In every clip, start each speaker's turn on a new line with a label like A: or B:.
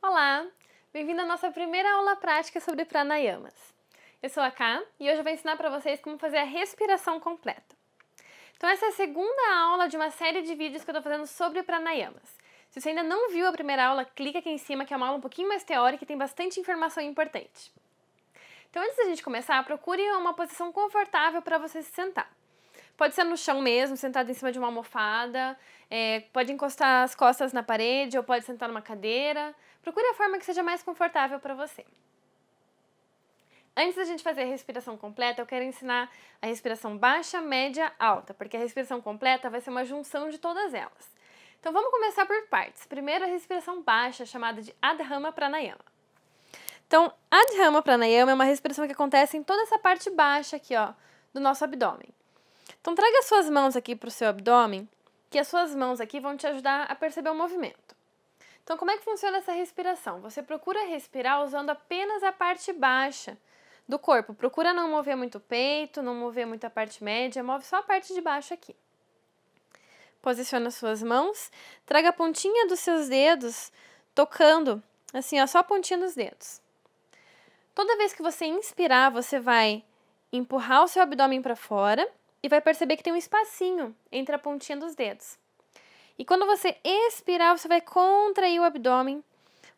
A: Olá! Bem-vindo à nossa primeira aula prática sobre pranayamas. Eu sou a Ká e hoje eu vou ensinar para vocês como fazer a respiração completa. Então essa é a segunda aula de uma série de vídeos que eu estou fazendo sobre pranayamas. Se você ainda não viu a primeira aula, clica aqui em cima que é uma aula um pouquinho mais teórica e tem bastante informação importante. Então antes da gente começar, procure uma posição confortável para você se sentar. Pode ser no chão mesmo, sentado em cima de uma almofada, é, pode encostar as costas na parede ou pode sentar numa cadeira. Procure a forma que seja mais confortável para você. Antes da gente fazer a respiração completa, eu quero ensinar a respiração baixa, média, alta, porque a respiração completa vai ser uma junção de todas elas. Então vamos começar por partes. Primeiro a respiração baixa, chamada de Adhama Pranayama. Então, Adhama Pranayama é uma respiração que acontece em toda essa parte baixa aqui, ó, do nosso abdômen. Então traga as suas mãos aqui para o seu abdômen, que as suas mãos aqui vão te ajudar a perceber o movimento. Então como é que funciona essa respiração? Você procura respirar usando apenas a parte baixa do corpo. Procura não mover muito o peito, não mover muito a parte média, move só a parte de baixo aqui. Posiciona suas mãos, traga a pontinha dos seus dedos tocando, assim, ó, só a pontinha dos dedos. Toda vez que você inspirar, você vai empurrar o seu abdômen para fora e vai perceber que tem um espacinho entre a pontinha dos dedos. E quando você expirar, você vai contrair o abdômen.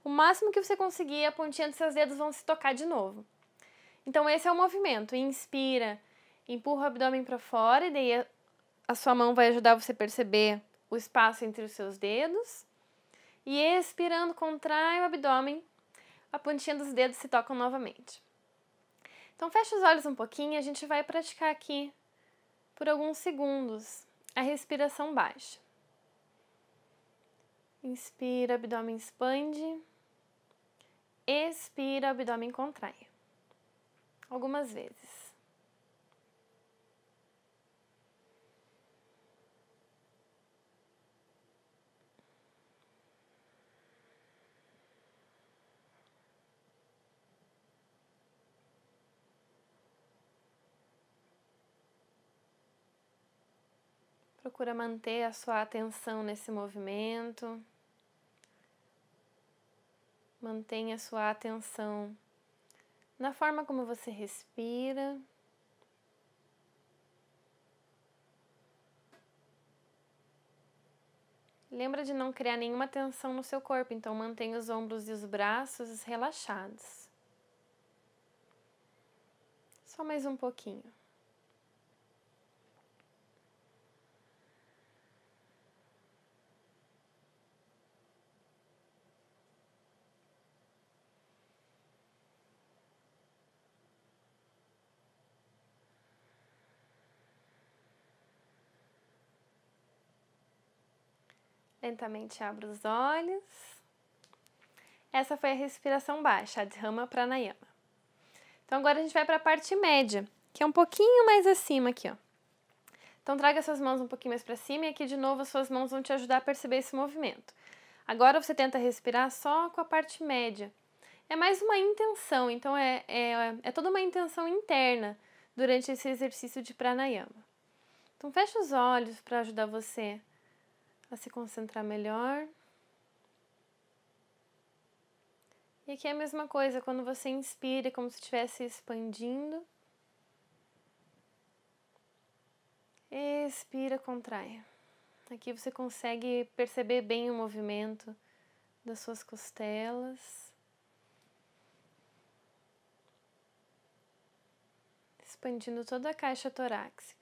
A: O máximo que você conseguir, a pontinha dos seus dedos vão se tocar de novo. Então esse é o movimento. Inspira, empurra o abdômen para fora e daí a sua mão vai ajudar você a perceber o espaço entre os seus dedos. E expirando, contrai o abdômen, a pontinha dos dedos se tocam novamente. Então fecha os olhos um pouquinho, a gente vai praticar aqui por alguns segundos, a respiração baixa. Inspira, abdômen expande. Expira, abdômen contrai. Algumas vezes. Procura manter a sua atenção nesse movimento. Mantenha a sua atenção na forma como você respira. Lembra de não criar nenhuma tensão no seu corpo, então mantenha os ombros e os braços relaxados. Só mais um pouquinho. Lentamente abro os olhos. Essa foi a respiração baixa, a Dhamma Pranayama. Então agora a gente vai para a parte média, que é um pouquinho mais acima aqui, ó. Então traga suas mãos um pouquinho mais para cima e aqui de novo as suas mãos vão te ajudar a perceber esse movimento. Agora você tenta respirar só com a parte média. É mais uma intenção, então é, é, é toda uma intenção interna durante esse exercício de pranayama. Então fecha os olhos para ajudar você a se concentrar melhor. E aqui é a mesma coisa, quando você inspira, é como se estivesse expandindo. Expira, contrai. Aqui você consegue perceber bem o movimento das suas costelas. Expandindo toda a caixa torácica.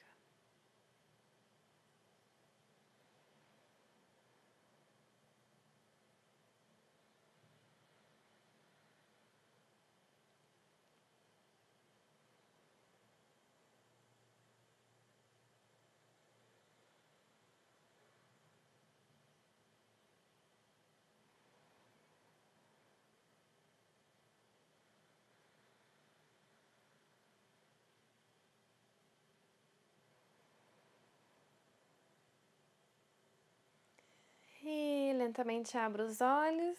A: Lentamente abra os olhos.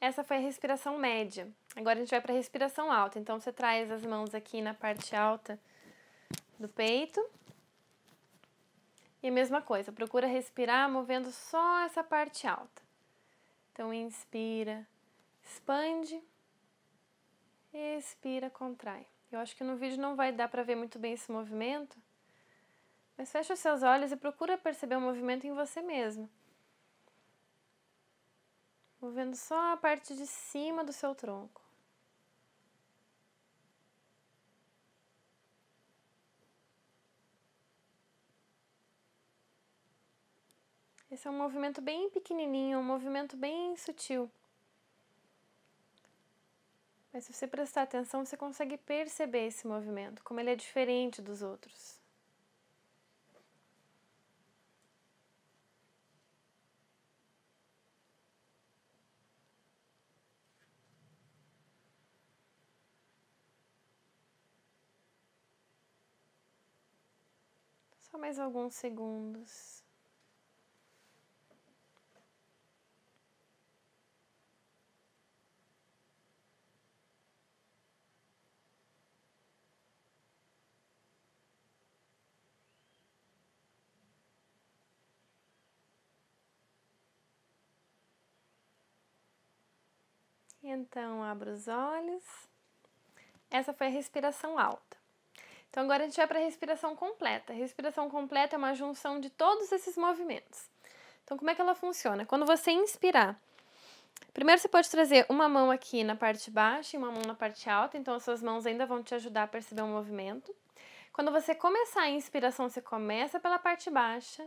A: Essa foi a respiração média. Agora a gente vai para a respiração alta. Então você traz as mãos aqui na parte alta do peito. E a mesma coisa, procura respirar movendo só essa parte alta. Então inspira, expande, expira, contrai. Eu acho que no vídeo não vai dar para ver muito bem esse movimento, mas fecha os seus olhos e procura perceber o movimento em você mesmo movendo só a parte de cima do seu tronco. Esse é um movimento bem pequenininho, um movimento bem sutil. Mas se você prestar atenção, você consegue perceber esse movimento, como ele é diferente dos outros. Só mais alguns segundos. Então, abro os olhos. Essa foi a respiração alta. Então agora a gente vai para a respiração completa. A respiração completa é uma junção de todos esses movimentos. Então como é que ela funciona? Quando você inspirar, primeiro você pode trazer uma mão aqui na parte baixa e uma mão na parte alta, então as suas mãos ainda vão te ajudar a perceber o movimento. Quando você começar a inspiração, você começa pela parte baixa,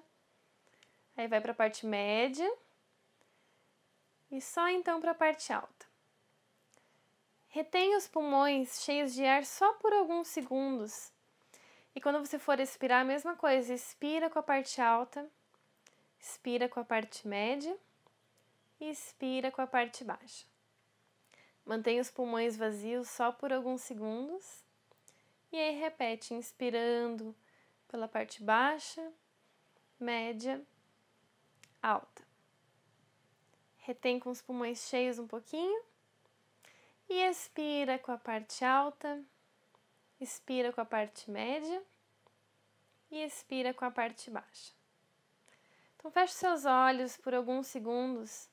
A: aí vai para a parte média e só então para a parte alta. Retém os pulmões cheios de ar só por alguns segundos e quando você for expirar, a mesma coisa, expira com a parte alta, expira com a parte média e expira com a parte baixa. Mantenha os pulmões vazios só por alguns segundos e aí repete, inspirando pela parte baixa, média, alta. Retém com os pulmões cheios um pouquinho e expira com a parte alta, expira com a parte média e expira com a parte baixa. Então, feche seus olhos por alguns segundos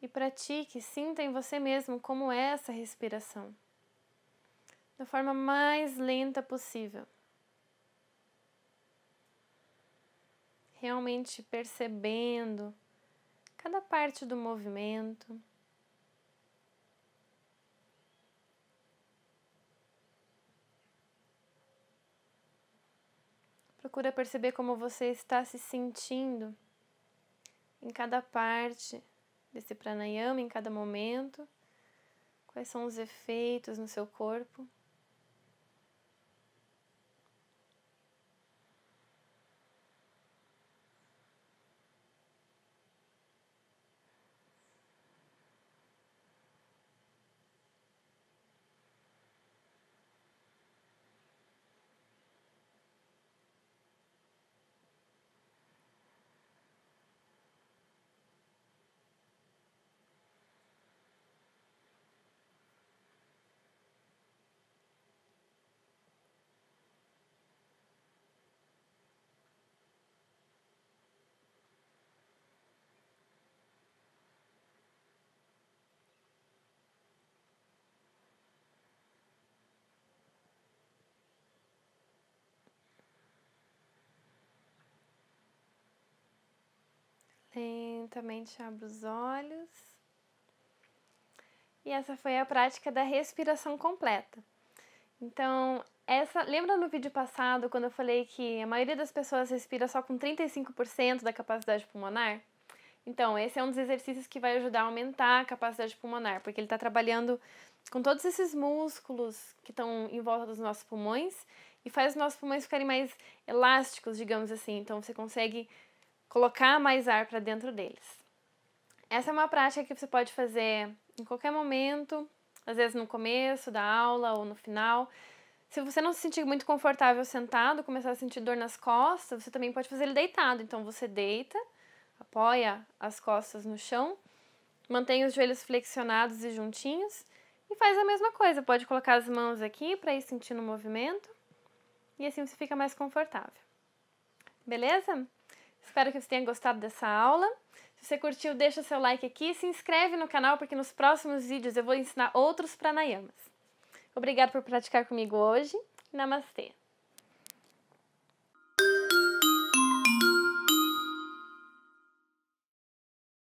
A: e pratique, sinta em você mesmo como é essa respiração, da forma mais lenta possível. Realmente percebendo cada parte do movimento. Procura perceber como você está se sentindo em cada parte desse pranayama, em cada momento. Quais são os efeitos no seu corpo? Lentamente abro os olhos. E essa foi a prática da respiração completa. Então, essa, lembra no vídeo passado quando eu falei que a maioria das pessoas respira só com 35% da capacidade pulmonar? Então, esse é um dos exercícios que vai ajudar a aumentar a capacidade pulmonar, porque ele está trabalhando com todos esses músculos que estão em volta dos nossos pulmões e faz os nossos pulmões ficarem mais elásticos, digamos assim. Então, você consegue colocar mais ar para dentro deles. Essa é uma prática que você pode fazer em qualquer momento, às vezes no começo da aula ou no final. Se você não se sentir muito confortável sentado, começar a sentir dor nas costas, você também pode fazer ele deitado. Então você deita, apoia as costas no chão, mantém os joelhos flexionados e juntinhos e faz a mesma coisa. Pode colocar as mãos aqui para ir sentindo o movimento e assim você fica mais confortável. Beleza? Espero que você tenha gostado dessa aula. Se você curtiu, deixa seu like aqui, se inscreve no canal porque nos próximos vídeos eu vou ensinar outros pranayamas. Obrigada por praticar comigo hoje. Namastê!